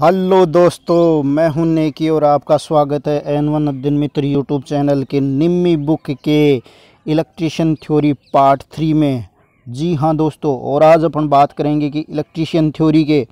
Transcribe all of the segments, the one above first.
hello दोस्तों मैं हूं नेकी और आपका स्वागत है N one Abdul Mitra YouTube channel के निम्मी बुक के इलेक्ट्रिशियन थ्योरी पार्ट थ्री में जी हाँ दोस्तों और आज अपन बात करेंगे कि इलेक्ट्रिशियन थ्योरी के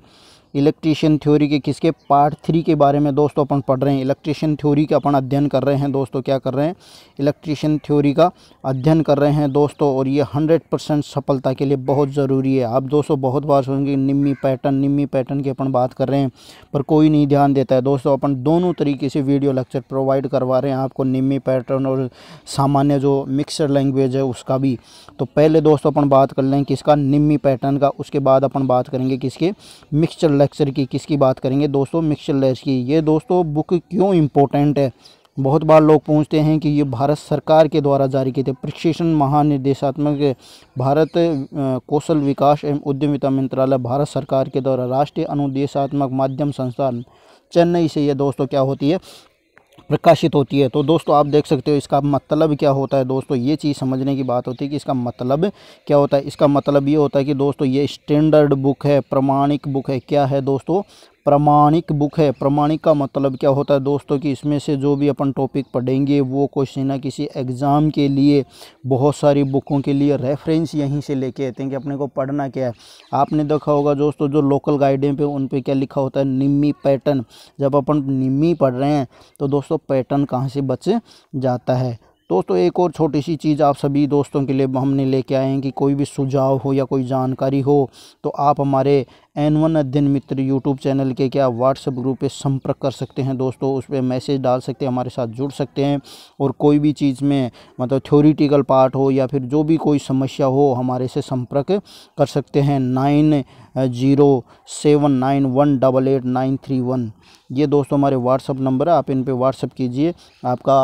इलेक्ट्रीशियन थ्योरी के किसके पार्ट थ्री के बारे में दोस्तों अपन पढ़ रहे हैं इलेक्ट्रीशियन थ्योरी का अपन अध्ययन कर रहे हैं दोस्तों क्या कर रहे हैं इलेक्ट्रिशियन थ्योरी का अध्ययन कर रहे हैं दोस्तों और ये हंड्रेड परसेंट सफलता के लिए बहुत ज़रूरी है आप दोस्तों बहुत बार सुनेंगे निम्मी पैटर्न निम्मी पैटर्न की अपन बात कर रहे हैं पर कोई नहीं ध्यान देता है दोस्तों अपन दोनों तरीके से वीडियो लेक्चर प्रोवाइड करवा रहे हैं आपको निम्मी पैटर्न और सामान्य जो मिक्सर लैंग्वेज है उसका भी तो पहले दोस्तों अपन बात कर लें किसका निम्मी पैटर्न का उसके बाद अपन बात करेंगे किसके मिक्सचर लेक्चर की किसकी बात करेंगे दोस्तों मिक्सचर लैस की ये दोस्तों बुक क्यों इम्पोर्टेंट है बहुत बार लोग पूछते हैं कि ये भारत सरकार के द्वारा जारी किए थे प्रशिक्षण महानिर्देशात्मक भारत कौशल विकास एवं उद्यमिता मंत्रालय भारत सरकार के द्वारा राष्ट्रीय अनुदेशात्मक माध्यम संस्थान चेन्नई से ये दोस्तों क्या होती है प्रकाशित होती है तो दोस्तों आप देख सकते हो इसका मतलब क्या होता है दोस्तों ये चीज़ समझने की बात होती है कि इसका मतलब क्या होता है इसका मतलब ये होता है कि दोस्तों ये स्टैंडर्ड बुक है प्रमाणिक बुक है क्या है दोस्तों प्रमाणिक बुक है प्रमाणिक का मतलब क्या होता है दोस्तों कि इसमें से जो भी अपन टॉपिक पढ़ेंगे वो क्वेश्चन ना किसी एग्ज़ाम के लिए बहुत सारी बुकों के लिए रेफरेंस यहीं से लेके आते हैं कि अपने को पढ़ना क्या है आपने देखा होगा दोस्तों जो लोकल गाइडें पे उन पे क्या लिखा होता है निम्मी पैटर्न जब अपन निम्मी पढ़ रहे हैं तो दोस्तों पैटर्न कहाँ से बच जाता है दोस्तों एक और छोटी सी चीज़ आप सभी दोस्तों के लिए हमने लेके आए हैं कि कोई भी सुझाव हो या कोई जानकारी हो तो आप हमारे एन वन अध्ययन मित्र यूट्यूब चैनल के क्या व्हाट्सएप ग्रुप पे संपर्क कर सकते हैं दोस्तों उस पर मैसेज डाल सकते हैं हमारे साथ जुड़ सकते हैं और कोई भी चीज़ में मतलब थ्योरिटिकल पार्ट हो या फिर जो भी कोई समस्या हो हमारे से संपर्क कर सकते हैं nine zero seven nine one double eight nine three one ये दोस्तों हमारे व्हाट्सअप नंबर है आप इन पे व्हाट्सअप कीजिए आपका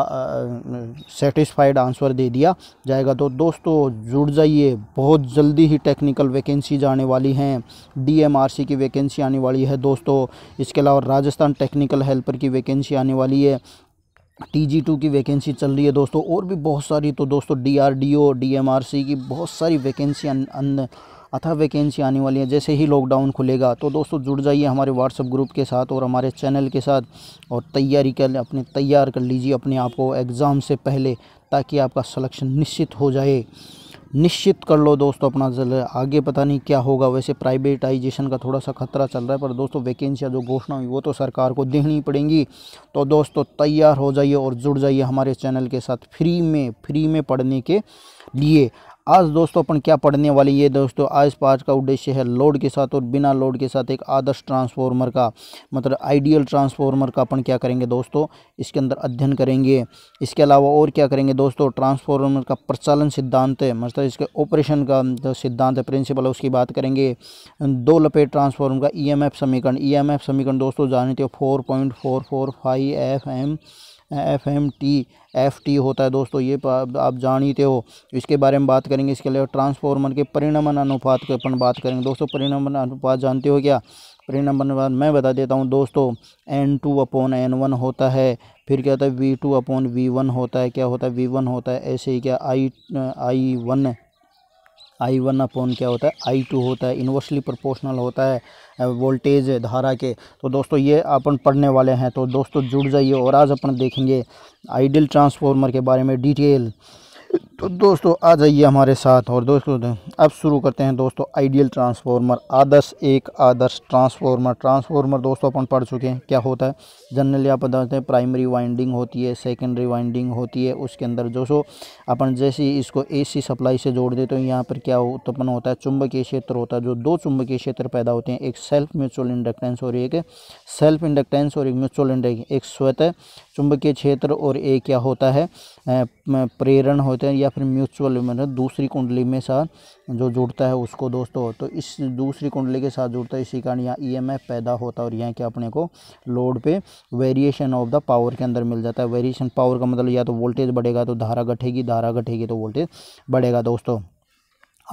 सेटिस्फाइड आंसर दे दिया जाएगा तो दोस्तों जुड़ जाइए बहुत जल्दी ही टेक्निकल वैकेंसी जाने वाली हैं डीएम एमआरसी की वैकेंसी आने वाली है दोस्तों इसके अलावा राजस्थान टेक्निकल हेल्पर की वैकेंसी आने वाली है टी जी टू की वैकेंसी चल रही है दोस्तों और भी बहुत सारी तो दोस्तों D R D O D M R C की बहुत सारी वैकेंसी अथा वैकेंसी आने वाली है जैसे ही लॉकडाउन खुलेगा तो दोस्तों जुड़ जाइए हमारे व्हाट्सअप ग्रुप के साथ और हमारे चैनल के साथ और तैयारी कर अपने तैयार कर लीजिए अपने आप को एग्ज़ाम से पहले ताकि आपका सलेक्शन निश्चित हो जाए निश्चित कर लो दोस्तों अपना जल आगे पता नहीं क्या होगा वैसे प्राइवेटाइजेशन का थोड़ा सा खतरा चल रहा है पर दोस्तों वैकेंसियाँ जो घोषणा हुई वो तो सरकार को देनी पड़ेंगी तो दोस्तों तैयार हो जाइए और जुड़ जाइए हमारे चैनल के साथ फ्री में फ्री में पढ़ने के लिए आज दोस्तों अपन क्या पढ़ने वाली है दोस्तों आज पाँच का उद्देश्य है लोड के साथ और बिना लोड के साथ एक आदर्श ट्रांसफॉर्मर का मतलब आइडियल ट्रांसफार्मर का अपन क्या करेंगे दोस्तों इसके अंदर अध्ययन करेंगे इसके अलावा और क्या करेंगे दोस्तों ट्रांसफार्मर का प्रचालन सिद्धांत है मतलब इसके ऑपरेशन का जो सिद्धांत है प्रिंसिपल है उसकी बात करेंगे दो लपेट ट्रांसफॉर्मर का ई e समीकरण ई e समीकरण दोस्तों जानते हो four point four four five F M F M T F T होता है दोस्तों ये आप जान ही हो इसके बारे में बात करेंगे इसके अलावा ट्रांसफॉर्मर के परिणमन अनुपात के अपन बात करेंगे दोस्तों परिणमन अनुपात जानते हो क्या परिणमन अनुपात मैं बता देता हूँ दोस्तों N two upon N one होता है फिर क्या होता है V two upon V one होता है क्या होता है वी वन होता है ऐसे ही क्या I I one I one upon क्या होता है आई टू होता है इन्वर्सली प्रोपोर्शनल होता है वोल्टेज धारा के तो दोस्तों ये अपन पढ़ने वाले हैं तो दोस्तों जुड़ जाइए और आज अपन देखेंगे आइडियल ट्रांसफॉर्मर के बारे में डिटेल तो दोस्तों आ जाइए हमारे साथ और दोस्तों अब शुरू करते हैं दोस्तों आइडियल ट्रांसफार्मर आदर्श एक आदर्श ट्रांसफार्मर ट्रांसफार्मर दोस्तों अपन पढ़ चुके हैं क्या होता है जनरली आप बताते हैं प्राइमरी वाइंडिंग होती है सेकेंडरी वाइंडिंग होती है उसके अंदर जो सो अपन जैसे इसको ए सप्लाई से जोड़ देते हैं यहाँ पर क्या उत्पन्न तो होता है चुंबकीय क्षेत्र होता है जो दो चुंबकीय क्षेत्र पैदा होते हैं एक सेल्फ म्यूचुअल इंडक्टेंस और एक सेल्फ इंडक्टेंस और एक म्यूचुअल इंडक्टेंस एक स्वतः चुंबकीय क्षेत्र और एक क्या होता है प्रेरण होते हैं या या फिर म्यूचुअल मतलब दूसरी कुंडली में साथ जो जुड़ता है उसको दोस्तों तो इस दूसरी कुंडली के साथ जुड़ता है इसी कारण यहाँ ई e पैदा होता है और यहाँ के अपने को लोड पे वेरिएशन ऑफ द पावर के अंदर मिल जाता है वेरिएशन पावर का मतलब या तो वोल्टेज बढ़ेगा तो धारा घटेगी धारा घटेगी तो वोल्टेज बढ़ेगा दोस्तों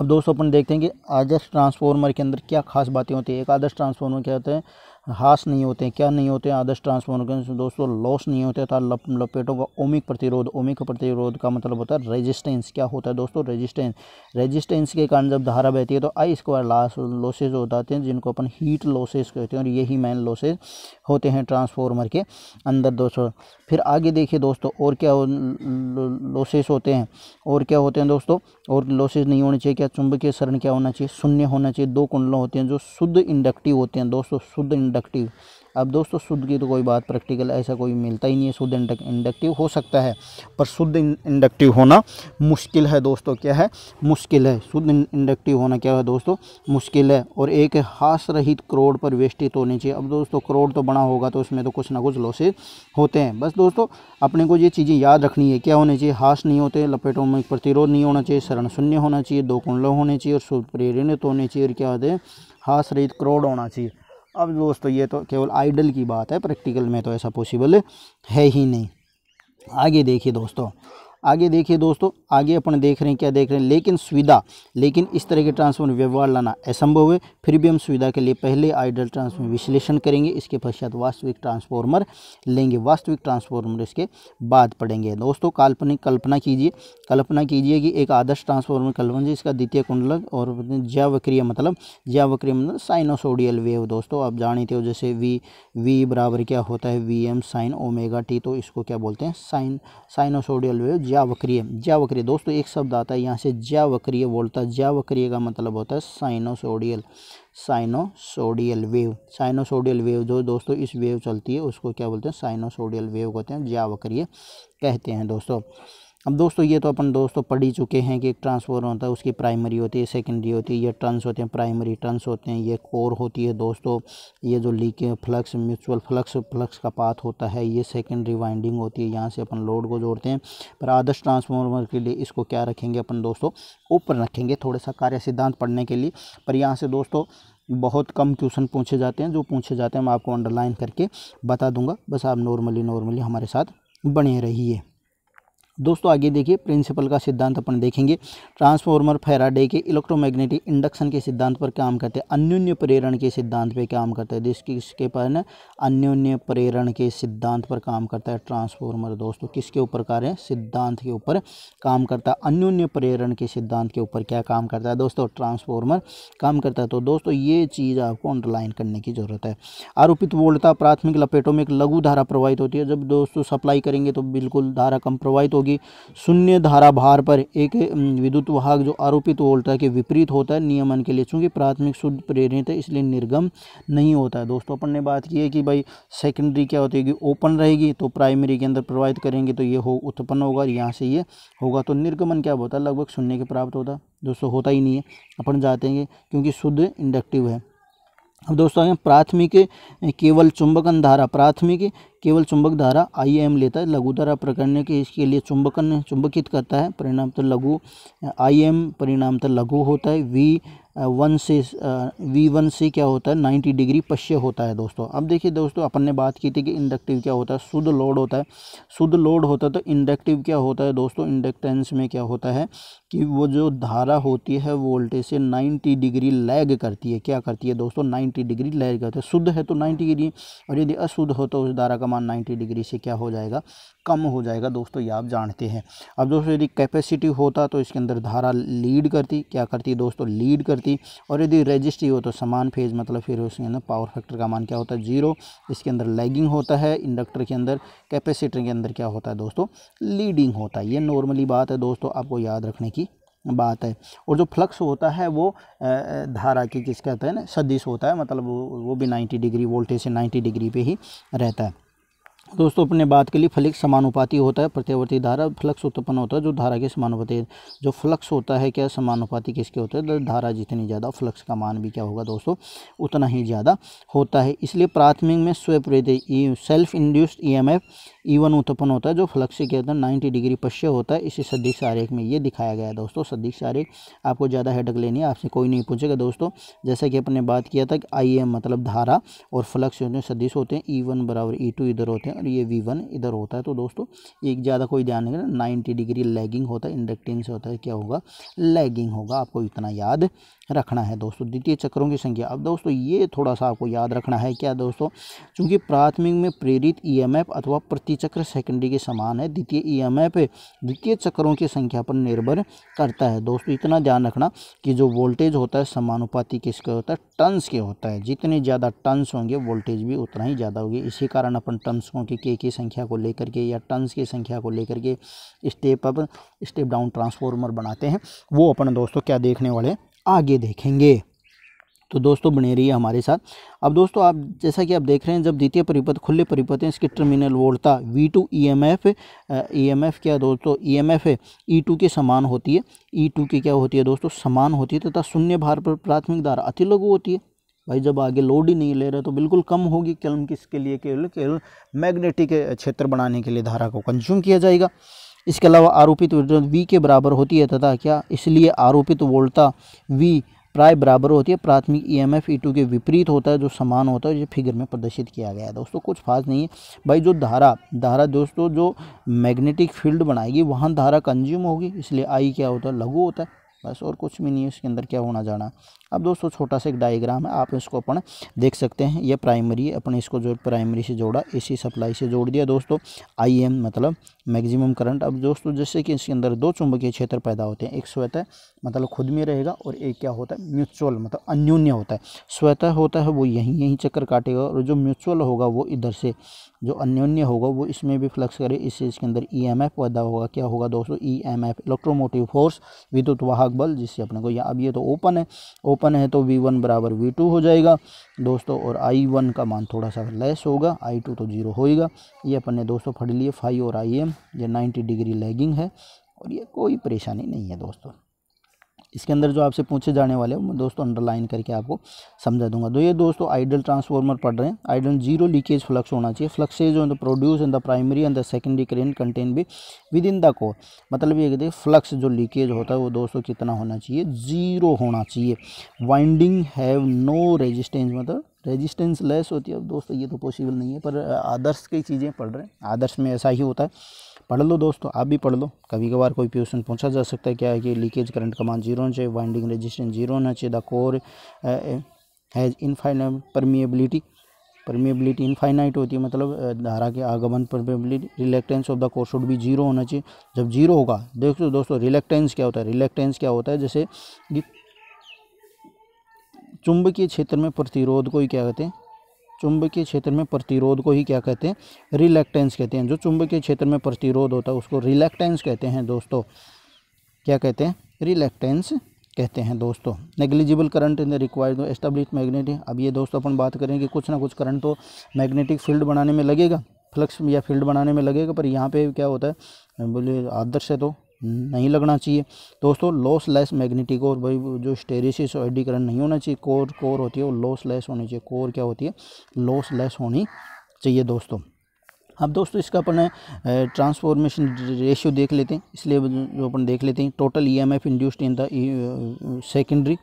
अब दोस्तों अपन देखते हैं कि आदर्श ट्रांसफार्मर के अंदर क्या खास बातें होती है एक आदर्श ट्रांसफार्मर क्या होता है हास नहीं होते क्या नहीं होते आदर्श ट्रांसफॉर्मर के दोस्तों लॉस नहीं होते था लप, लपेटों का ओमिक प्रतिरोध ओमिक प्रतिरोध का मतलब होता है रेजिस्टेंस क्या होता है दोस्तों रेजिस्टेंस रेजिस्टेंस के कारण जब धारा बहती है तो आई स्क्वायर लॉस लॉसेज हो जाते हैं जिनको अपन हीट लॉसेज कहते हैं और यही मेन लॉसेज होते हैं ट्रांसफॉर्मर के अंदर दोस्तों फिर आगे देखिए दोस्तों और क्या लॉसेस होते हैं और क्या होते हैं दोस्तों और लॉसेज नहीं होने चाहिए क्या चुंबकीय सरण क्या होना चाहिए शून्य होना चाहिए दो कुंडलों होते हैं जो शुद्ध इंडक्टिव होते हैं दोस्तों शुद्ध इंडक्टिव अब दोस्तों शुद्ध की तो कोई बात प्रैक्टिकल ऐसा कोई मिलता ही नहीं है शुद्ध इंडक्टिव हो सकता है पर शुद्ध इंडक्टिव होना मुश्किल है दोस्तों क्या है मुश्किल है शुद्ध इंडक्टिव होना क्या है दोस्तों मुश्किल है और एक हास रहित करोड़ पर वेस्टित तो होनी चाहिए अब दोस्तों करोड़ तो बना होगा तो उसमें तो कुछ ना कुछ लॉसेज होते हैं बस दोस्तों अपने को ये चीज़ें याद रखनी है क्या होने चाहिए हास नहीं होते लपेटों में प्रतिरोध नहीं होना चाहिए शरण शून्य होना चाहिए दो कुंडलों होने चाहिए और शुद्ध प्रेरणित होने चाहिए और क्या होते हैं हास रहित करोड़ होना चाहिए अब दोस्तों ये तो केवल आइडल की बात है प्रैक्टिकल में तो ऐसा पॉसिबल है ही नहीं आगे देखिए दोस्तों आगे देखिए दोस्तों आगे अपन देख रहे हैं क्या देख रहे हैं लेकिन सुविधा लेकिन इस तरह के ट्रांसफॉर्म व्यवहार लाना असंभव है फिर भी हम सुविधा के लिए पहले आइडल ट्रांसफॉर्म विश्लेषण करेंगे इसके पश्चात वास्तविक ट्रांसफॉर्मर लेंगे वास्तविक ट्रांसफॉर्मर इसके बाद पढ़ेंगे दोस्तों काल्पनिक कल्पना कीजिए कल्पना कीजिए कि एक आदर्श ट्रांसफॉर्मर कल्पना इसका द्वितीय कुंडलक और जैवक्रिय मतलब जैवक्रिय मतलब साइनोसोडियल वेव दोस्तों आप जानते हो जैसे वी वी बराबर क्या होता है V M sine omega T तो इसको क्या बोलते हैं साइन साइनोसोडियल वेव ज्यावक्रिय वक्रिय दोस्तों एक शब्द आता है यहाँ से वक्रिय बोलता है वक्रिय का मतलब होता है sinusoidal sinusoidal wave sinusoidal wave जो दोस्तों इस वेव चलती है उसको क्या बोलते हैं साइनोसोडियल वेव कहते हैं वक्रिय कहते हैं दोस्तों अब दोस्तों ये तो अपन दोस्तों पढ़ ही चुके हैं कि एक ट्रांसफॉर्मर होता है उसकी प्राइमरी होती है सेकेंडरी होती है ये ट्रंस होते हैं प्राइमरी ट्रंस होते हैं ये कोर होती है दोस्तों ये जो leak flux mutual flux flux का पाथ होता है ये सेकेंडरी वाइंडिंग होती है यहाँ से अपन लोड को जोड़ते हैं पर आदर्श ट्रांसफॉर्मर के लिए इसको क्या रखेंगे अपन दोस्तों ऊपर रखेंगे थोड़ा सा कार्य सिद्धांत पढ़ने के लिए पर यहाँ से दोस्तों बहुत कम क्वेश्चन पूछे जाते हैं जो पूछे जाते हैं मैं आपको अंडरलाइन करके बता दूंगा बस आप नॉर्मली नॉर्मली हमारे साथ बने रहिए दोस्तों आगे देखिए प्रिंसिपल का सिद्धांत अपन देखेंगे ट्रांसफॉर्मर फेराडे के इलेक्ट्रोमैग्नेटिक इंडक्शन के सिद्धांत पर काम करते हैं अन्योन्य प्रेरण के सिद्धांत पर काम करते हैं जिसकी इसके पर ना अन्योन्य प्रेरण के सिद्धांत पर काम करता है ट्रांसफॉर्मर दोस्तों किसके ऊपर कार्य सिद्धांत के ऊपर काम करता है अन्योन्य प्रेरण के सिद्धांत के ऊपर क्या काम करता है दोस्तों ट्रांसफॉर्मर काम करता है तो दोस्तों ये चीज़ आपको अंडरलाइन करने की ज़रूरत है आरोपित वोल्टता प्राथमिक लपेटों में एक लघु धारा प्रवाहित होती है जब दोस्तों सप्लाई करेंगे तो बिल्कुल धारा कम प्रवाहित होगी शून्य धारा भार पर एक विद्युत वाहक जो आरोपित वोल्टा के विपरीत होता है नियमन के लिए चूंकि प्राथमिक शुद्ध प्रेरित है इसलिए निर्गम नहीं होता है दोस्तों अपन ने बात की है कि भाई सेकेंडरी क्या होती है ओपन रहेगी तो प्राइमरी के अंदर प्रवाहित करेंगे तो ये हो उत्पन्न होगा और यहाँ से ये होगा तो निर्गमन क्या होता है लगभग शून्य के प्राप्त होता दोस्तों होता ही नहीं है अपन जाते हैं क्योंकि शुद्ध इंडक्टिव है अब दोस्तों आगे प्राथमिक केवल चुंबकन धारा प्राथमिक केवल चुंबक धारा आई एम लेता है लघु धारा प्रकरण के इसके लिए चुंबकन चुंबकित करता है परिणाम तो लघु आई एम परिणाम तो लघु होता है वी वन से वी वन से क्या होता है नाइन्टी डिग्री पश्य होता है दोस्तों अब देखिए दोस्तों अपन ने बात की थी कि इंडक्टिव क्या होता है शुद्ध लोड होता है शुद्ध लोड होता है तो इंडक्टिव क्या होता है दोस्तों इंडक्टेंस में क्या होता है कि वो जो धारा होती है वोल्टेज से 90 डिग्री लैग करती है क्या करती है दोस्तों नाइन्टी डिग्री लैग करती है शुद्ध है तो नाइन्टी डिग्री और यदि अशुद्ध हो तो उस धारा का मान नाइन्टी डिग्री से क्या हो जाएगा कम हो जाएगा दोस्तों ये आप जानते हैं अब दोस्तों यदि कैपेसिटी होता तो इसके अंदर धारा लीड करती क्या करती है दोस्तों लीड करती बनती और यदि रजिस्ट्री हो तो समान फेज मतलब फिर उसके अंदर पावर फैक्टर का मान क्या होता है जीरो इसके अंदर लैगिंग होता है इंडक्टर के अंदर कैपेसिटर के अंदर क्या होता है दोस्तों लीडिंग होता है ये नॉर्मली बात है दोस्तों आपको याद रखने की बात है और जो फ्लक्स होता है वो धारा की किस कहते हैं ना सदिश होता है मतलब वो भी नाइन्टी डिग्री वोल्टेज से नाइन्टी डिग्री पे ही रहता है दोस्तों अपने बात के लिए फलिक समानुपाती होता है प्रत्यावर्ती धारा फ्लक्स उत्पन्न होता है जो धारा के समानुपाती जो फ्लक्स होता है क्या समानुपाती किसके होते हैं तो धारा जितनी ज़्यादा फ्लक्स का मान भी क्या होगा दोस्तों उतना ही ज़्यादा होता है इसलिए प्राथमिक में स्वप्रेरित self induced E one e e उत्पन्न होता है जो फ्लक्स के अंदर नाइन्टी डिग्री पश्चिम होता है इसी सदीक्ष आरेख में ये दिखाया गया है दोस्तों सदीक्ष आरेख आपको ज़्यादा हेडक लेनी है आपसे कोई नहीं पूछेगा दोस्तों जैसा कि अपने बात किया था कि आई मतलब धारा और फ्लक्स सदीश होते हैं ई वन e बराबर ई टू इधर होते हैं हैं और ये वी वन इधर होता है तो दोस्तों एक ज़्यादा कोई ध्यान नहीं देना नाइन्टी डिग्री लैगिंग होता है इंडक्टेंस होता है क्या होगा लैगिंग होगा आपको इतना याद रखना है दोस्तों द्वितीय चक्रों की संख्या अब दोस्तों ये थोड़ा सा आपको याद रखना है क्या दोस्तों चूँकि प्राथमिक में प्रेरित ईएमएफ e अथवा प्रतिचक्र सेकेंडरी के समान है द्वितीय ईएमएफ e द्वितीय चक्रों की संख्या पर निर्भर करता है दोस्तों इतना ध्यान रखना कि जो वोल्टेज होता है समानुपाति किसके होता है टन्स के होता है जितने ज़्यादा टन्स होंगे वोल्टेज भी उतना ही ज़्यादा होगी इसी कारण अपन टन्सों की के की संख्या को लेकर के या टन्स की संख्या को लेकर के step up step down transformer बनाते हैं वो अपन दोस्तों क्या देखने वाले आगे देखेंगे तो दोस्तों बने रहिए हमारे साथ अब दोस्तों आप जैसा कि आप देख रहे हैं जब द्वितीय परिपथ खुले परिपथ हैं इसके टर्मिनल वोल्टता V two E M F E M F क्या दोस्तों ई एम एफ है ई e टू के समान होती है ई टू की क्या होती है दोस्तों समान होती है तथा शून्य भार पर प्राथमिक धारा अति लघु होती है भाई जब आगे लोड ही नहीं ले रहे तो बिल्कुल कम होगी केवल किसके लिए केवल केवल मैग्नेटिक क्षेत्र बनाने के लिए धारा को कंज्यूम किया जाएगा इसके अलावा आरोपित विद्युत वी के बराबर होती है तथा क्या इसलिए आरोपित वोल्टा वी प्राय बराबर होती है प्राथमिक E M F E two के विपरीत होता है जो समान होता है जो फिगर में प्रदर्शित किया गया है दोस्तों कुछ फास्ट नहीं है भाई जो धारा धारा दोस्तों जो मैग्नेटिक फील्ड बनाएगी वहाँ धारा कंज्यूम होगी इसलिए आई क्या होता है लघु होता है बस और कुछ भी नहीं है इसके अंदर क्या होना जाना अब दोस्तों छोटा सा एक डायग्राम है आप इसको अपन देख सकते हैं ये प्राइमरी अपने इसको जो प्राइमरी से जोड़ा एसी सप्लाई से जोड़ दिया दोस्तों आई मतलब मैक्सिमम करंट अब दोस्तों जैसे कि इसके अंदर दो चुंबकीय क्षेत्र पैदा होते हैं एक स्वतः मतलब खुद में रहेगा और एक क्या होता है म्यूचुअल मतलब अन्योन्य होता है स्वतः होता है वो यहीं यहीं चक्कर काटेगा और जो म्यूचुअल होगा वो इधर से जो अन्योन्य होगा वो इसमें भी फ्लक्स करे इससे इसके अंदर ई एम एफ पैदा होगा क्या होगा दोस्तों E M F electromotive force विद्युत वाहक बल जिससे अपने को या अब ये तो ओपन है ओपन ओपन है तो वी वन बराबर वी टू हो जाएगा दोस्तों और आई वन का मान थोड़ा सा लेस होगा आई टू तो जीरो होएगा ये अपन ने दोस्तों पढ़ लिए फाइव और आई एम ये नाइन्टी डिग्री लैगिंग है और ये कोई परेशानी नहीं है दोस्तों इसके अंदर जो आपसे पूछे जाने वाले मैं दोस्तों अंडरलाइन करके आपको समझा दूंगा तो ये दोस्तों आइडल ट्रांसफॉर्मर पढ़ रहे हैं आइडल जीरो लीकेज फ्लक्स होना चाहिए fluxes on the produce in the primary and the secondary current contain भी विद इन द कोर मतलब ये देखिए फ्लक्स जो लीकेज होता है वो दोस्तों कितना होना चाहिए जीरो होना चाहिए वाइंडिंग हैव नो रेजिस्टेंस मतलब रेजिस्टेंस लेस होती है अब दोस्तों ये तो पॉसिबल नहीं है पर आदर्श की चीज़ें पढ़ रहे हैं आदर्श में ऐसा ही होता है पढ़ लो दोस्तों आप भी पढ़ लो कभी कभार कोई क्वेश्चन पूछा जा सकता है क्या है कि लीकेज करंट कमान जीरो होना चाहिए वाइंडिंग रजिस्टेंस जीरो होना चाहिए the core has infinite permeability permeability infinite होती है मतलब धारा के आगमन permeability reluctance of the core should भी जीरो होना चाहिए जब जीरो होगा देखो दोस्तों रिलेक्टेंस क्या होता है रिलेक्टेंस क्या होता है जैसे चुंबकीय क्षेत्र में प्रतिरोध को ही क्या कहते हैं चुंबकीय क्षेत्र में प्रतिरोध को ही क्या कहते हैं रिलेक्टेंस कहते हैं जो चुंबकीय क्षेत्र में प्रतिरोध होता है उसको रिलेक्टेंस कहते हैं दोस्तों क्या कहते हैं रिलेक्टेंस कहते हैं दोस्तों negligible current in the required establish magnetic अब ये दोस्तों अपन बात करें कि कुछ ना कुछ करंट तो मैग्नेटिक फील्ड बनाने में लगेगा फ्लक्स या फील्ड बनाने में लगेगा पर यहाँ पे क्या होता है बोले आदर्श है तो नहीं लगना चाहिए दोस्तों लॉस लेस मैग्नेटिक और भाई जो स्टेरिसिस और एडीकरण नहीं होना चाहिए कोर कोर होती है वो लॉस लेस होनी चाहिए कोर क्या होती है लॉस लेस होनी चाहिए दोस्तों अब दोस्तों इसका अपन ट्रांसफॉर्मेशन रेशियो देख लेते हैं इसलिए जो अपन देख लेते हैं total E M F induced in the secondary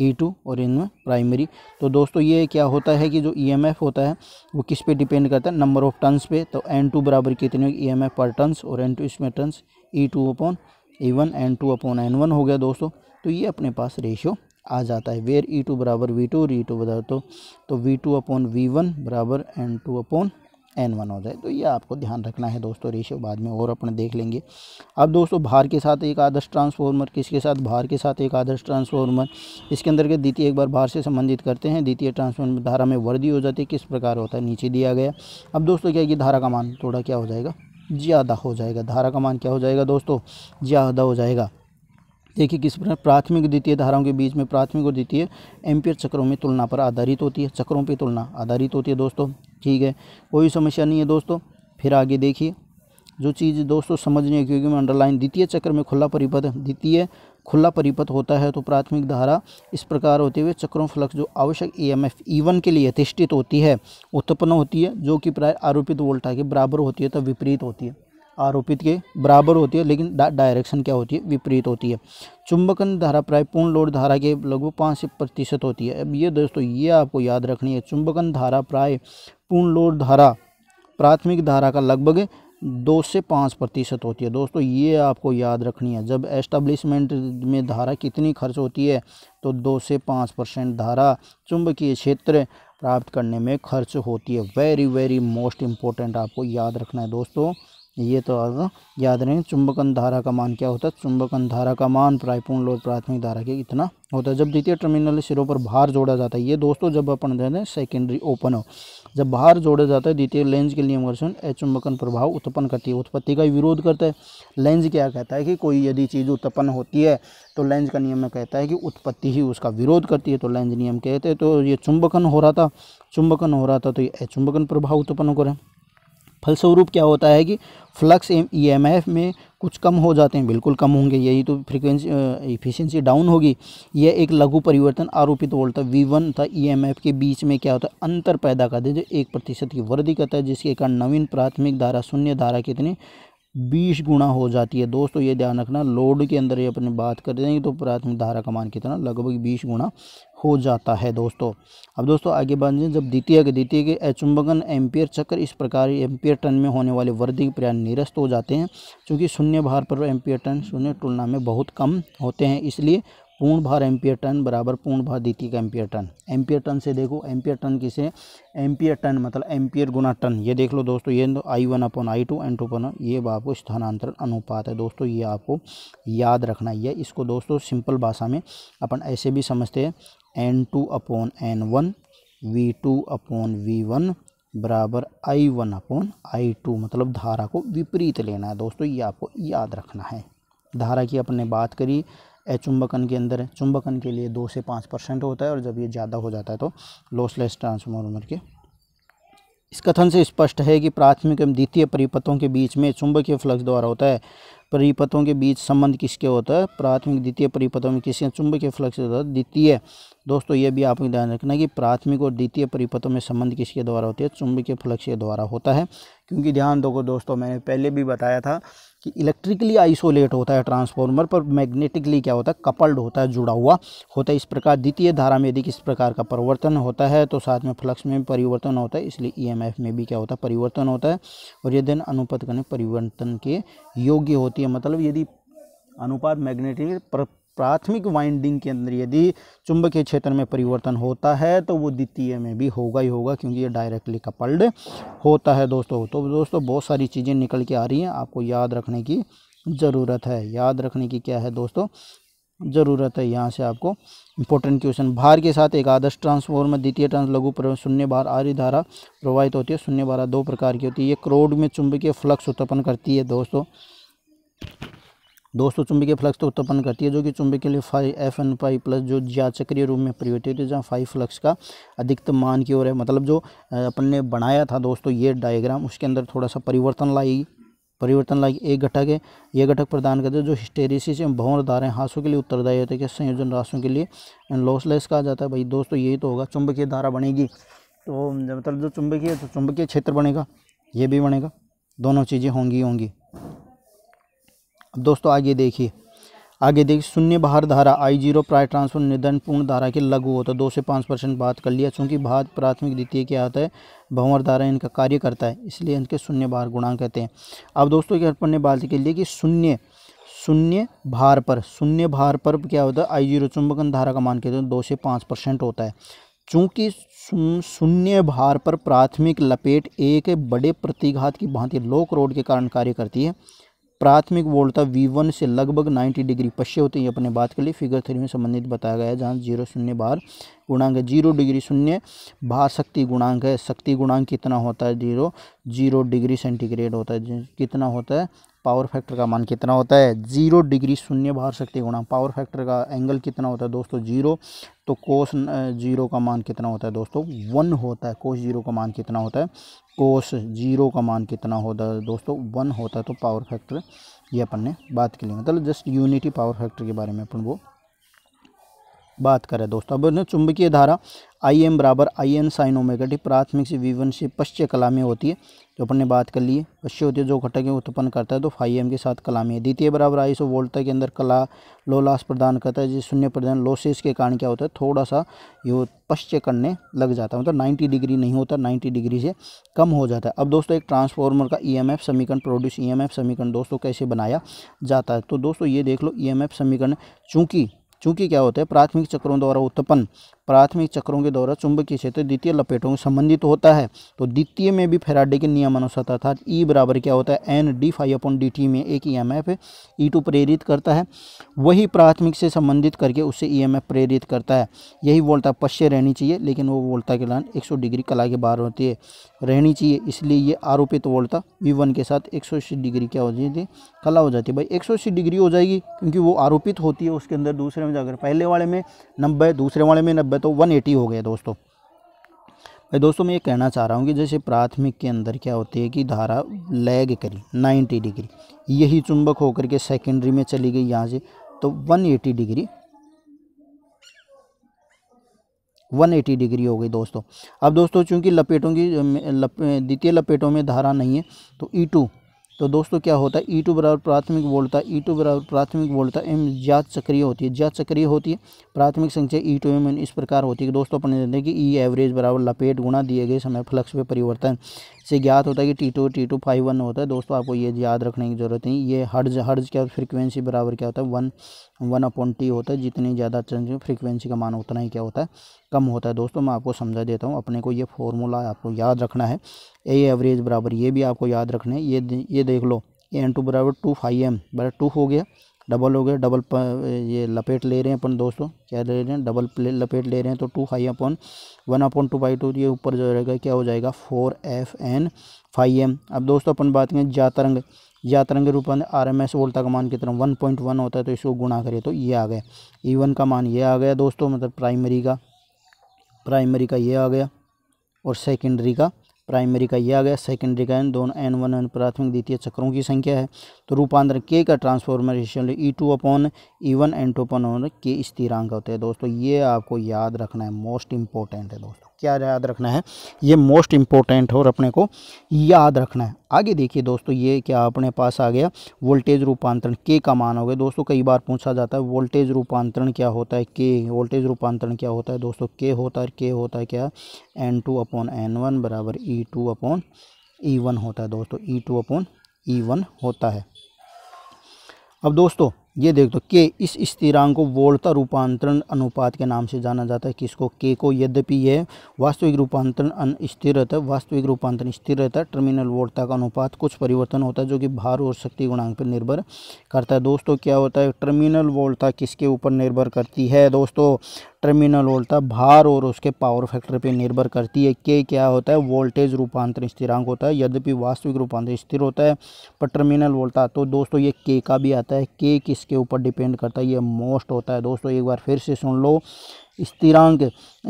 E two और इनमें प्राइमरी तो दोस्तों ये क्या होता है कि जो ई एम एफ होता है वो किस पे डिपेंड करता है नंबर ऑफ टन्स पे तो एन टू बराबर कितने E M F per turns और एन टू इसमें turns E two upon E one N two upon N one हो गया दोस्तों तो ये अपने पास रेशियो आ जाता है वेयर ई टू बराबर वी टू और ई e टू बराबर तो तो V two upon V one बराबर N two upon N one हो जाए तो ये आपको ध्यान रखना है दोस्तों रेशियो बाद में और अपने देख लेंगे अब दोस्तों भार के साथ एक आदर्श ट्रांसफॉर्मर किसके साथ भार के साथ एक आदर्श ट्रांसफॉर्मर इसके अंदर के द्वितीय एक बार भार से संबंधित करते हैं द्वितीय ट्रांसफॉर्मर धारा में वृद्धि हो जाती है किस प्रकार होता है नीचे दिया गया अब दोस्तों क्या कि धारा का मान थोड़ा क्या हो जाएगा ज़्यादा हो जाएगा धारा का मान क्या हो जाएगा दोस्तों ज़्यादा हो जाएगा देखिए किस प्रकार प्राथमिक द्वितीय धाराओं के बीच में प्राथमिक और द्वितीय एम्पियर चक्रों में तुलना पर आधारित होती है चक्रों पर तुलना आधारित होती है दोस्तों ठीक है कोई समस्या नहीं है दोस्तों फिर आगे देखिए जो चीज़ दोस्तों समझनी है क्योंकि मैं अंडरलाइन द्वितीय चक्र में खुला परिपथ द्वितीय खुला परिपथ होता है तो प्राथमिक धारा इस प्रकार होते हुए चक्रों फ्लक्स जो आवश्यक E M F E one के लिए अधिष्ठित होती है उत्पन्न होती है जो कि प्राय आरोपित वोल्टा के बराबर होती है तब विपरीत होती है आरोपित के बराबर होती है लेकिन डायरेक्शन क्या होती है विपरीत होती है चुंबकन धारा प्राय पूर्ण लोड धारा के लगभग पाँच से प्रतिशत होती है अब ये दोस्तों ये आपको याद रखनी है चुंबकन धारा प्राय पूर्ण लोड धारा प्राथमिक धारा का लगभग दो से पाँच प्रतिशत होती है दोस्तों ये आपको याद रखनी है जब एस्टेब्लिशमेंट में धारा कितनी खर्च होती है तो दो से पाँच परसेंट धारा चुंबकीय क्षेत्र प्राप्त करने में खर्च होती है वेरी वेरी मोस्ट इम्पोर्टेंट आपको याद रखना है दोस्तों ये तो आगा याद रहे चुंबकन धारा का मान क्या होता है चुंबकन धारा का मान प्रायपूर्ण लोड प्राथमिक धारा के इतना होता है जब द्वितीय टर्मिनल सिरों पर भार जोड़ा जाता है ये दोस्तों जब अपन देते हैं सेकेंडरी ओपन हो जब भार जोड़ा जाता है द्वितीय लेंज के लिए ए अचुंबकन प्रभाव उत्पन्न करती है उत्पत्ति का विरोध करता है लेंज क्या कहता है कि कोई यदि चीज़ उत्पन्न होती है तो लेंज का नियम कहता है कि उत्पत्ति ही उसका विरोध करती है तो लेंज नियम कहते हैं तो ये चुंबकन हो रहा था चुंबकन हो रहा था तो ये अचुंबकन प्रभाव उत्पन्न करें फलस्वरूप क्या होता है कि flux E M F e में कुछ कम हो जाते हैं बिल्कुल कम होंगे यही तो फ्रीक्वेंसी इफिशियंसी डाउन होगी यह एक लघु परिवर्तन आरोपित वोल्ट वी वन था ई एम एफ के बीच में क्या होता है अंतर पैदा करते जो एक प्रतिशत की वृद्धि करता है जिसके कारण नवीन प्राथमिक धारा शून्य धारा कितनी बीस गुना हो जाती है दोस्तों ये ध्यान रखना लोड के अंदर ये अपने बात कर देंगे तो प्राथमिक धारा का मान कितना लगभग बीस गुना हो जाता है दोस्तों अब दोस्तों आगे बढ़ जाए जब द्वितीय के द्वितीय के अचुंबकन एम्पियर चक्र इस प्रकार एम्पियर टन में होने वाले के प्रयाण निरस्त हो जाते हैं क्योंकि शून्य भार पर एम्पियर टन शून्य तुलना में बहुत कम होते हैं इसलिए पूर्ण भार एम्पियर टन बराबर पूर्ण भार द्वितीय का एम्पियर टन एम्पियर टन से देखो एम्पियर टन किसे एम्पियर टन मतलब एम्पियर गुना टन ये देख लो दोस्तों ये I one upon I two N two upon ये आपको स्थानांतरण अनुपात है दोस्तों ये आपको याद रखना है इसको दोस्तों सिंपल भाषा में अपन ऐसे भी समझते हैं N two upon N one V two upon V one बराबर I one upon I two मतलब धारा को विपरीत लेना है दोस्तों ये आपको याद रखना है धारा की अपन ने बात करी अचुंबकन के अंदर है चुंबकन के लिए दो से पाँच परसेंट होता है और जब ये ज़्यादा हो जाता है तो लॉसलेस ट्रांसफॉर्मर के इस कथन से स्पष्ट है कि प्राथमिक एवं द्वितीय परिपथों के बीच में चुंबकीय फ्लक्स द्वारा होता है परिपथों के बीच संबंध किसके होता है प्राथमिक द्वितीय परिपथों में किसके चुंबकीय फ्लक्स द्वारा द्वितीय दोस्तों ये भी आपको ध्यान रखना कि प्राथमिक और द्वितीय परिपथों में संबंध किसके द्वारा होते हैं चुंबकीय फलक के द्वारा होता है क्योंकि ध्यान दो दोस्तों मैंने पहले भी बताया था कि इलेक्ट्रिकली आइसोलेट होता है ट्रांसफॉर्मर पर मैग्नेटिकली क्या होता है कपल्ड होता है जुड़ा हुआ होता है इस प्रकार द्वितीय धारा में यदि किस प्रकार का परिवर्तन होता है तो साथ में फ्लक्स में परिवर्तन होता है इसलिए ईएमएफ e में भी क्या होता है परिवर्तन होता है और यदि अनुपत कने परिवर्तन के योग्य होती है मतलब यदि अनुपात मैग्नेटिक प्राथमिक वाइंडिंग के अंदर यदि चुंबकीय क्षेत्र में परिवर्तन होता है तो वो द्वितीय में भी होगा ही होगा क्योंकि ये डायरेक्टली कपल्ड होता है दोस्तों तो दोस्तों बहुत सारी चीज़ें निकल के आ रही हैं आपको याद रखने की ज़रूरत है याद रखने की क्या है दोस्तों ज़रूरत है यहाँ से आपको इंपॉर्टेंट क्वेश्चन भार के साथ एक आदर्श ट्रांसफॉर्मर द्वितीय ट्रांस लघु शून्य बार आर्य धारा प्रवाहित होती है शून्य बारह दो प्रकार की होती है ये क्रोड में चुंबकीय फ्लक्स उत्पन्न करती है दोस्तों दोस्तों चुंबकीय फ्लक्स तो उत्पन्न करती है जो कि चुंबक के लिए five F N pi plus जो ज्या चक्रिय रूप में परिवर्तित होती है जहाँ फाइव फ्लक्स का अधिकतम मान की ओर है मतलब जो अपन ने बनाया था दोस्तों ये डायग्राम उसके अंदर थोड़ा सा परिवर्तन लाएगी परिवर्तन लाइक एक घटक है यह घटक प्रदान करते हैं जो हिस्टेरिसिस एवं भवन धारा हाथों के लिए उत्तरदायी होते हैं कि संयोजन राशों के लिए लॉसलेस कहा जाता है भाई दोस्तों यही तो होगा चुंबकीय धारा बनेगी तो मतलब जो चुंबकीय तो चुंबकीय क्षेत्र बनेगा ये भी बनेगा दोनों चीज़ें होंगी होंगी अब दोस्तों आगे देखिए आगे देखिए शून्य बाहर धारा आई जीरो प्राय ट्रांसफर निधन पूर्ण धारा के लघु होता है दो से पाँच परसेंट बात कर लिया चूँकि भारत प्राथमिक द्वितीय क्या होता है भंवर धारा इनका कार्य करता है इसलिए इनके शून्य बाहर गुणांक कहते हैं अब दोस्तों अर्पण ने बात के लिए कि शून्य शून्य भार पर शून्य भार पर क्या होता है आई जीरो चुंबकन धारा का मान कहते हैं दो से पाँच परसेंट होता है चूँकि शून्य भार पर प्राथमिक लपेट एक बड़े प्रतिघात की भांति लोक रोड के कारण कार्य करती है प्राथमिक वोल्टता वी वन से लगभग 90 डिग्री पश्चिम होते हैं अपने बात के लिए फिगर थ्री में संबंधित बताया गया है जहाँ जीरो शून्य बार गुणांक है जीरो डिग्री शून्य भार शक्ति गुणांक है शक्ति गुणांक कितना होता है जीरो जीरो डिग्री सेंटीग्रेड होता है कितना होता है पावर फैक्टर का मान कितना होता है जीरो डिग्री शून्य भार शक्ति गुणा पावर फैक्टर का एंगल कितना होता है दोस्तों जीरो तो कोस जीरो का मान कितना होता है दोस्तों वन होता है कोस जीरो का मान कितना होता है कोस जीरो का मान कितना होता है दोस्तों वन होता है तो पावर फैक्टर ये अपन ने बात के लिए मतलब जस्ट यूनिटी पावर फैक्टर के बारे में अपन वो बात करें दोस्तों अब चुंबकीय धारा आई एम बराबर I N sine omega T प्राथमिक से वीवन से पश्च्य कला में होती है जो अपन ने बात कर ली है पश्च्य होती है जो घटक उत्पन्न करता है तो फाइव एम के साथ कला में द्वितीय बराबर आई सो वोल्टा के अंदर कला लोलास प्रदान करता है जिस शून्य प्रदान लोसेस के कारण क्या होता है थोड़ा सा ये पश्च्य करने लग जाता है मतलब नाइन्टी डिग्री नहीं होता नाइन्टी डिग्री से कम हो जाता है अब दोस्तों एक ट्रांसफॉर्मर का ई e एम समीकरण प्रोड्यूस ई e एम समीकरण दोस्तों कैसे बनाया जाता है तो दोस्तों ये देख लो ई e एम समीकरण चूँकि चूंकि क्या होते हैं प्राथमिक चक्रों द्वारा उत्पन्न प्राथमिक चक्रों के द्वारा चुंबकीय क्षेत्र द्वितीय लपेटों में संबंधित होता है तो द्वितीय में भी फेराडे के नियमानुसार अर्थात ई e बराबर क्या होता है N D five upon D T में एक E M F E two प्रेरित करता है वही प्राथमिक से संबंधित करके उससे ई e एम एफ प्रेरित करता है यही वोल्टा पश्य रहनी चाहिए लेकिन वो वोल्टा के लाइन एक सौ डिग्री कला के बाहर होती है रहनी चाहिए इसलिए ये आरोपित वोल्टा वी वन के साथ एक सौ अस्सी डिग्री क्या हो जाती है कला हो जाती है भाई एक सौ अस्सी डिग्री हो जाएगी क्योंकि वो आरोपित होती है उसके अंदर दूसरे में जाकर पहले वाले में नब्बे दूसरे वाले में नब्बे रुपये तो वन हो गए दोस्तों भाई दोस्तों मैं ये कहना चाह रहा हूँ कि जैसे प्राथमिक के अंदर क्या होती है कि धारा लैग करी 90 डिग्री यही चुंबक होकर के सेकेंडरी में चली गई यहाँ से तो 180 डिग्री 180 डिग्री हो गई दोस्तों अब दोस्तों चूंकि लपेटों की लप, द्वितीय लपेटों में धारा नहीं है तो E2 तो दोस्तों क्या होता है ई e टू बराबर प्राथमिक वोल्टता ई टू बराबर प्राथमिक वोल्टता एम ज्यादा सक्रिय होती है ज्यादा सक्रिय होती है प्राथमिक संख्या ई टू एम इस प्रकार होती है दोस्तों अपने जानते हैं कि ई e एवरेज बराबर लपेट गुणा दिए गए समय फ्लक्स पे परिवर्तन से ज्ञात होता है कि T two T two five one होता है दोस्तों आपको ये याद रखने की ज़रूरत नहीं ये हर्ज हर्ज क्या फ्रीक्वेंसी बराबर क्या होता है वन वन अपॉन टी होता है जितनी ज़्यादा फ्रीक्वेंसी का मान उतना ही क्या होता है कम होता है दोस्तों मैं आपको समझा देता हूँ अपने को ये फॉर्मूला आपको याद रखना है ए एवरेज बराबर ये भी आपको याद रखना है ये ये देख लो ए एन टू बराबर टू फाइव एम बराबर टू हो गया डबल हो गया डबल ये लपेट ले रहे हैं अपन दोस्तों क्या ले रहे हैं डबल लपेट ले रहे हैं तो two high upon one upon two by two ये ऊपर जो रहेगा क्या हो जाएगा four F N five M अब दोस्तों अपन बात करें जा जातरंग रूप में रूप आर एम एस वोल्टा का मान कितना वन पॉइंट वन होता है तो इसको गुणा करें तो ये आ गया ई e वन का मान ये आ गया दोस्तों मतलब प्राइमरी का प्राइमरी का ये आ गया और सेकेंडरी का प्राइमरी का ये आ गया सेकेंडरी का एन दोनों एन वन एन प्राथमिक द्वितीय चक्रों की संख्या है तो रूपांतरण के का transformation E two upon E one N two upon के स्थिरांक होते हैं दोस्तों ये आपको याद रखना है मोस्ट इंपॉर्टेंट है दोस्तों क्या याद रखना है ये मोस्ट इम्पोर्टेंट और अपने को याद रखना है आगे देखिए दोस्तों ये क्या अपने पास आ गया वोल्टेज रूपांतरण के का मान हो गया दोस्तों कई बार पूछा जाता है वोल्टेज रूपांतरण क्या होता है के वोल्टेज रूपांतरण क्या होता है दोस्तों के होता है के होता है क्या N two upon N one बराबर E two upon E one होता है दोस्तों E two upon E one होता है अब दोस्तों ये देख दो के इस स्थिरांक को वोल्टा रूपांतरण अनुपात के नाम से जाना जाता है किसको के को यद्यपि यह वास्तविक रूपांतरण स्थिर रहता है वास्तविक रूपांतरण स्थिर रहता है टर्मिनल वोल्टता का अनुपात कुछ परिवर्तन होता है जो कि भार और शक्ति गुणांक पर निर्भर करता है दोस्तों क्या होता है टर्मिनल वोल्टता किसके ऊपर निर्भर करती है दोस्तों टर्मिनल वोल्टता भार और उसके पावर फैक्टर पर निर्भर करती है के क्या होता है वोल्टेज रूपांतरण स्थिरांक होता है यद्यपि वास्तविक रूपांतरण स्थिर होता है पर टर्मिनल वोल्टता तो दोस्तों ये के का भी आता है के किस इसके ऊपर डिपेंड करता है ये मोस्ट होता है दोस्तों एक बार फिर से सुन लो स्थिरांक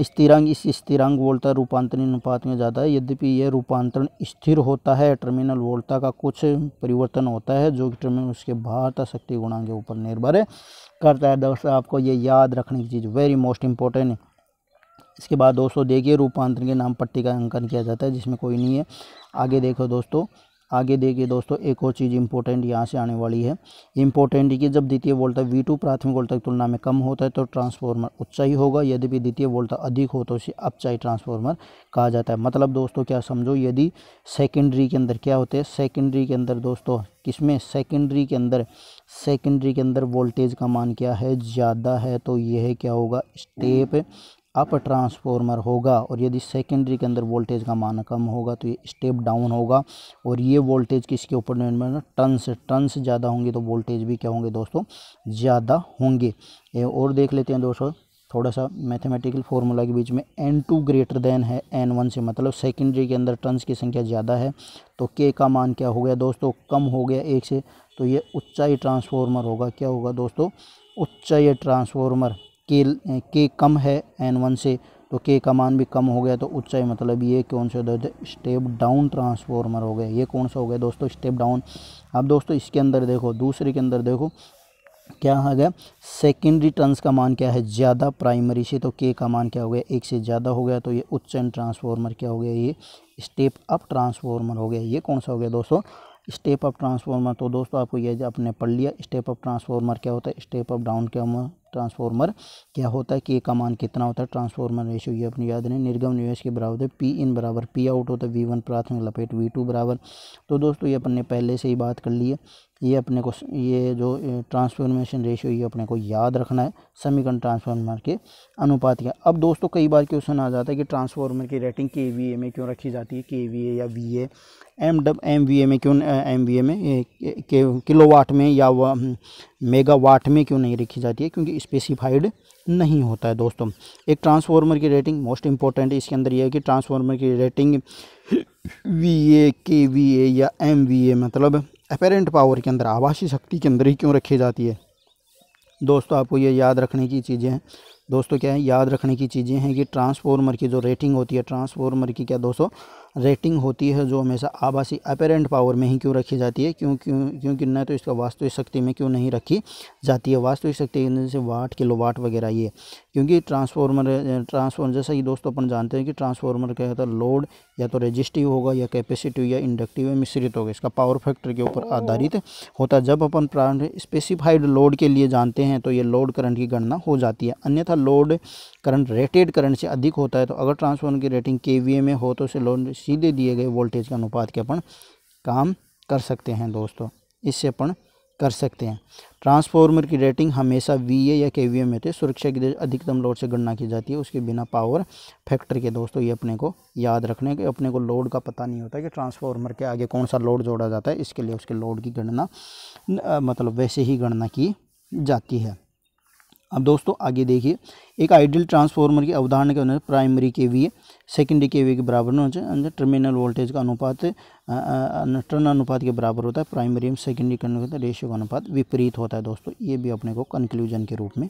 स्थिरांक इस स्थिरांक वोल्टा रूपांतरण अनुपात में ज़्यादा है यद्यपि यह रूपांतरण स्थिर होता है टर्मिनल वोल्टा का कुछ परिवर्तन होता है जो कि टर्मिनल उसके बाहर तक शक्ति गुणा के ऊपर निर्भर करता है दोस्तों आपको ये याद रखने की चीज़ वेरी मोस्ट इंपॉर्टेंट है इसके बाद दोस्तों देखिए रूपांतरण के नाम पट्टी का अंकन किया जाता है जिसमें कोई नहीं है आगे देखो दोस्तों आगे देखिए दोस्तों एक और चीज़ इंपॉर्टेंट यहाँ से आने वाली है इंपॉर्टेंट कि जब द्वितीय वोल्टा वी टू प्राथमिक वोल्टा की तुलना में कम होता है तो ट्रांसफार्मर ही होगा यदि भी द्वितीय वोल्टा अधिक हो तो उसे अपचाई ट्रांसफार्मर कहा जाता है मतलब दोस्तों क्या समझो यदि सेकेंडरी के अंदर क्या होते हैं सेकेंडरी के अंदर दोस्तों किसमें सेकेंडरी के अंदर सेकेंडरी के अंदर वोल्टेज का मान क्या है ज़्यादा है तो यह क्या होगा स्टेप अप ट्रांसफॉर्मर होगा और यदि सेकेंडरी के अंदर वोल्टेज का मान कम होगा तो ये स्टेप डाउन होगा और ये वोल्टेज किसके ऊपर निर्भर टर्न्स टर्न्स ज़्यादा होंगे तो वोल्टेज भी क्या होंगे दोस्तों ज़्यादा होंगे और देख लेते हैं दोस्तों थोड़ा सा मैथमेटिकल फार्मूला के बीच में एन टू ग्रेटर देन है एन वन से मतलब सेकेंडरी के अंदर टर्न्स की संख्या ज़्यादा है तो के का मान क्या हो गया दोस्तों कम हो गया एक से तो ये उच्चाई ट्रांसफॉर्मर होगा क्या होगा दोस्तों उच्चाई ट्रांसफॉर्मर के के कम है एन वन से तो के का मान भी कम हो गया तो ऊंचाई मतलब ये कौन सा स्टेप डाउन ट्रांसफॉर्मर हो गया ये कौन सा हो गया दोस्तों स्टेप डाउन अब दोस्तों इसके अंदर देखो दूसरे के अंदर देखो क्या हो गया सेकेंडरी टर्न्स का मान क्या है ज़्यादा प्राइमरी से तो के का मान क्या हो गया एक से ज़्यादा हो गया तो ये उच्च ट्रांसफॉर्मर क्या हो गया ये स्टेप अप ट्रांसफॉर्मर हो गया ये कौन सा हो गया दोस्तों स्टेप अप ट्रांसफार्मर तो दोस्तों आपको ये आपने पढ़ लिया स्टेप अप ट्रांसफार्मर क्या होता है स्टेप अप डाउन क्या ट्रांसफार्मर क्या होता है कि का मान कितना होता है ट्रांसफार्मर रेशियो ये अपनी याद नहीं निर्गम निवेश के बराबर है पी इन बराबर पी आउट होता है वी वन प्राथमिक लपेट वी टू बराबर तो दोस्तों ये अपन ने पहले से ही बात कर ली है ये अपने को ये जो ट्रांसफॉर्मेशन रेशियो ये अपने को याद रखना है समीकरण ट्रांसफार्मर के अनुपात का अब दोस्तों कई बार क्वेश्चन आ जाता है कि ट्रांसफार्मर की रेटिंग के वी ए में क्यों रखी जाती है के वी ए या वी ए एम डब एम वी ए में क्यों एम वी ए में किलो वाट में या मेगा हम्म, वाट में क्यों नहीं रखी जाती है क्योंकि स्पेसिफाइड नहीं होता है दोस्तों एक ट्रांसफार्मर की रेटिंग मोस्ट इंपॉर्टेंट इसके अंदर यह है कि ट्रांसफार्मर की रेटिंग वी ए के वी ए या एम वी ए मतलब अपेरेंट पावर के अंदर आवासीय शक्ति के अंदर ही क्यों रखी जाती है दोस्तों आपको ये याद रखने की चीज़ें हैं दोस्तों क्या है याद रखने की चीज़ें हैं कि ट्रांसफॉर्मर की जो रेटिंग होती है ट्रांसफॉर्मर की क्या दोस्तों रेटिंग होती है जो हमेशा आभासी अपेरेंट पावर में ही क्यों रखी जाती है क्यों क्यों क्योंकि न तो इसका वास्तविक शक्ति में क्यों नहीं रखी जाती है वास्तविक शक्ति जैसे वाट किलो वाट वगैरह ये क्योंकि ट्रांसफॉर्मर ट्रांसफॉर्मर जैसा कि दोस्तों अपन जानते हैं कि ट्रांसफॉर्मर क्या होता है लोड या तो रजिस्टिव होगा या कैपेसिटिव या इंडक्टिव या मिश्रित होगा इसका पावर फैक्टर के ऊपर आधारित होता है जब अपन स्पेसिफाइड लोड के लिए जानते हैं तो ये लोड करंट की गणना हो जाती है अन्यथा लोड करंट रेटेड करंट से अधिक होता है तो अगर ट्रांसफार्मर की रेटिंग के में हो तो उसे लोड सीधे दिए गए वोल्टेज के अनुपात के अपन काम कर सकते हैं दोस्तों इससे अपन कर सकते हैं ट्रांसफार्मर की रेटिंग हमेशा वी या के वी में थे सुरक्षा की अधिकतम लोड से गणना की जाती है उसके बिना पावर फैक्टर के दोस्तों ये अपने को याद रखने के अपने को लोड का पता नहीं होता कि ट्रांसफार्मर के आगे कौन सा लोड जोड़ा जाता है इसके लिए उसके लोड की गणना मतलब वैसे ही गणना की जाती है अब दोस्तों आगे देखिए एक आइडियल ट्रांसफार्मर की अवधारणा के अनुसार प्राइमरी के वी सेकेंडरी के वी के बराबर होना चाहिए टर्मिनल वोल्टेज का अनुपात टर्न अनुपात के बराबर होता है प्राइमरी एवं सेकेंडरी करने अनुपात रेशियो का अनुपात विपरीत होता है दोस्तों ये भी अपने को कंक्लूजन के रूप में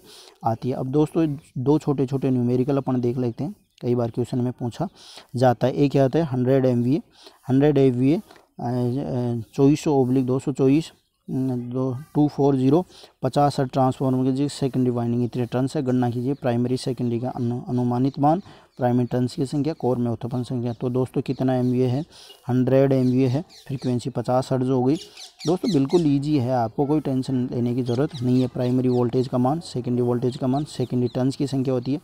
आती है अब दोस्तों दो छोटे छोटे न्यूमेरिकल अपन देख लेते हैं कई बार क्वेश्चन में पूछा जाता है एक क्या आता है hundred M V hundred M V चौबीस सौ ओब्लिक दो सौ चौबीस दो टू फोर जीरो पचास हट ट्रांसफॉर्मर के जी सेकेंडरी वाइंडिंग इतने टर्न से गणना कीजिए प्राइमरी सेकेंडरी का अनुमानित मान प्राइमरी टर्न्स की संख्या कोर में उत्पन्न संख्या तो दोस्तों कितना एम है हंड्रेड एम है फ्रीक्वेंसी पचास हर्ज हो गई दोस्तों बिल्कुल ईजी है आपको कोई टेंशन लेने की ज़रूरत नहीं है प्राइमरी वोल्टेज का मान सेकेंडरी वोल्टेज का मान सेकेंडरी टर्न्स की संख्या होती है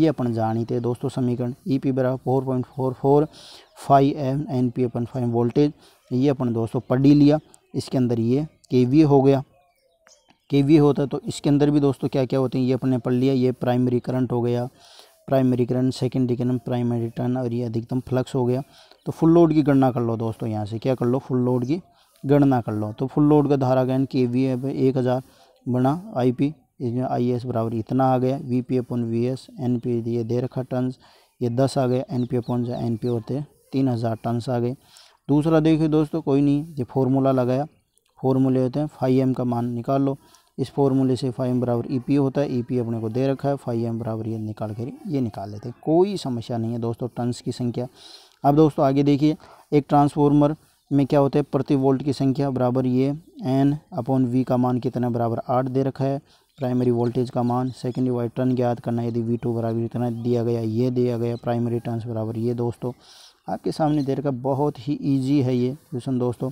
ये अपन जान ही थे दोस्तों समीकरण ई e पी बराबर four point four four five M N P upon five voltage ये अपन दोस्तों पढ़ ही लिया इसके अंदर ये के हो गया के होता है तो इसके अंदर भी दोस्तों क्या क्या होते हैं ये अपने पढ़ लिया ये प्राइमरी करंट हो गया primary current secondary current primary turn और ये अधिकतम फ्लक्स हो गया तो फुल लोड की गणना कर लो दोस्तों यहाँ से क्या कर लो फुल लोड की गणना कर लो तो फुल लोड का धारा गहन के वी एक हज़ार बना आई पी इसमें आई एस बराबर इतना आ गया V P upon V S N P ये दे रखा टन ये दस आ गया N P upon N P होते तीन हज़ार टनस आ गए दूसरा देखिए दोस्तों कोई नहीं ये फॉर्मूला लगाया फॉर्मूले होते हैं फाइव एम का मान निकाल लो इस फॉर्मूले से फाइव एम बराबर ई e पी होता है ई e पी अपने को दे रखा है फाइव एम बराबर ये निकाल कर ये निकाल लेते हैं कोई समस्या नहीं है दोस्तों टन्स की संख्या अब दोस्तों आगे देखिए एक ट्रांसफॉर्मर में क्या होता है प्रति वोल्ट की संख्या बराबर ये एन अपॉन वी का मान कितना बराबर आठ दे रखा है प्राइमरी वोल्टेज का मान सेकेंडरी वाइट टर्न ज्ञात करना यदि वी टू बराबर इतना दिया गया ये दिया गया प्राइमरी टर्न्स बराबर ये दोस्तों आपके सामने दे रखा बहुत ही ईजी है ये क्वेश्चन दोस्तों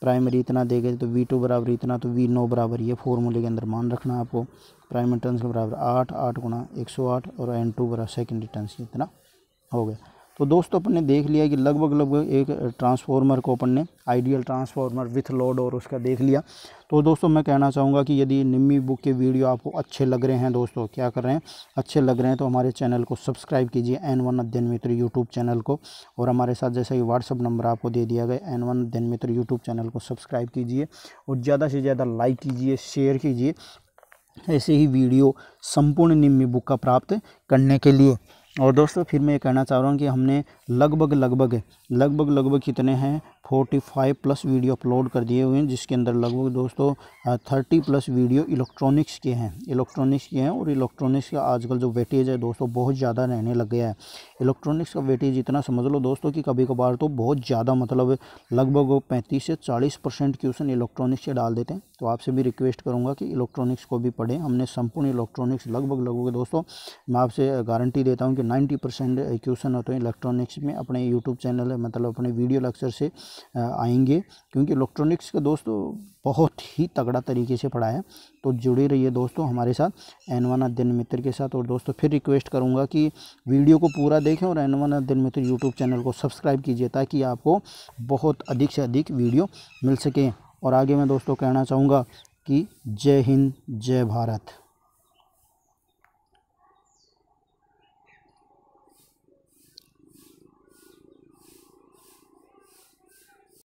प्राइमरी इतना दे गए तो वी टू बराबर इतना तो वी नौ बराबर ये फॉर्मूले के अंदर मान रखना है आपको प्राइमरी टर्न्स के बराबर आठ आठ गुना एक सौ आठ और एन टू बराबर सेकेंडरी टर्न्स इतना हो गया तो दोस्तों अपन ने देख लिया कि लगभग लगभग एक ट्रांसफार्मर को अपन ने आइडियल ट्रांसफार्मर विथ लोड और उसका देख लिया तो दोस्तों मैं कहना चाहूँगा कि यदि निम्मी बुक के वीडियो आपको अच्छे लग रहे हैं दोस्तों क्या कर रहे हैं अच्छे लग रहे हैं तो हमारे चैनल को सब्सक्राइब कीजिए एन वन अध्ययन मित्र यूट्यूब चैनल को और हमारे साथ जैसा कि व्हाट्सअप नंबर आपको दे दिया गया एन वन अध्ययन मित्र यूट्यूब चैनल को सब्सक्राइब कीजिए और ज़्यादा से ज़्यादा लाइक कीजिए शेयर कीजिए ऐसे ही वीडियो संपूर्ण निम्मी बुक का प्राप्त करने के लिए और दोस्तों फिर मैं ये कहना चाह रहा हूँ कि हमने लगभग लगभग लगभग लगभग कितने हैं 45 प्लस वीडियो अपलोड कर दिए हुए हैं जिसके अंदर लगभग दोस्तों 30 प्लस वीडियो इलेक्ट्रॉनिक्स के हैं इलेक्ट्रॉनिक्स के हैं और इलेक्ट्रॉनिक्स का आजकल जो वेटेज है दोस्तों बहुत ज़्यादा रहने लग गया है इलेक्ट्रॉनिक्स का वेटेज इतना समझ लो दोस्तों कि कभी कभार तो बहुत ज़्यादा मतलब लगभग वो पैंतीस से चालीस परसेंट क्यूसन इलेक्ट्रॉनिक्स से डाल देते हैं तो आपसे भी रिक्वेस्ट करूँगा कि इलेक्ट्रॉनिक्स को भी पढ़ें हमने संपूर्ण इलेक्ट्रॉनिक्स लगभग लगभग दोस्तों मैं आपसे गारंटी देता हूँ कि नाइन्टी परसेंट क्यूसन होते हैं इलेक्ट्रॉनिक्स में अपने यूट्यूब चैनल मतलब अपने वीडियो लेक्चर से आएंगे क्योंकि इलेक्ट्रॉनिक्स का दोस्तों बहुत ही तगड़ा तरीके से पढ़ाया तो जुड़े रहिए दोस्तों हमारे साथ वन अध्ययन मित्र के साथ और दोस्तों फिर रिक्वेस्ट करूँगा कि वीडियो को पूरा देखें और एनवान अध्ययन मित्र यूट्यूब चैनल को सब्सक्राइब कीजिए ताकि आपको बहुत अधिक से अधिक वीडियो मिल सके और आगे मैं दोस्तों कहना चाहूँगा कि जय हिंद जय भारत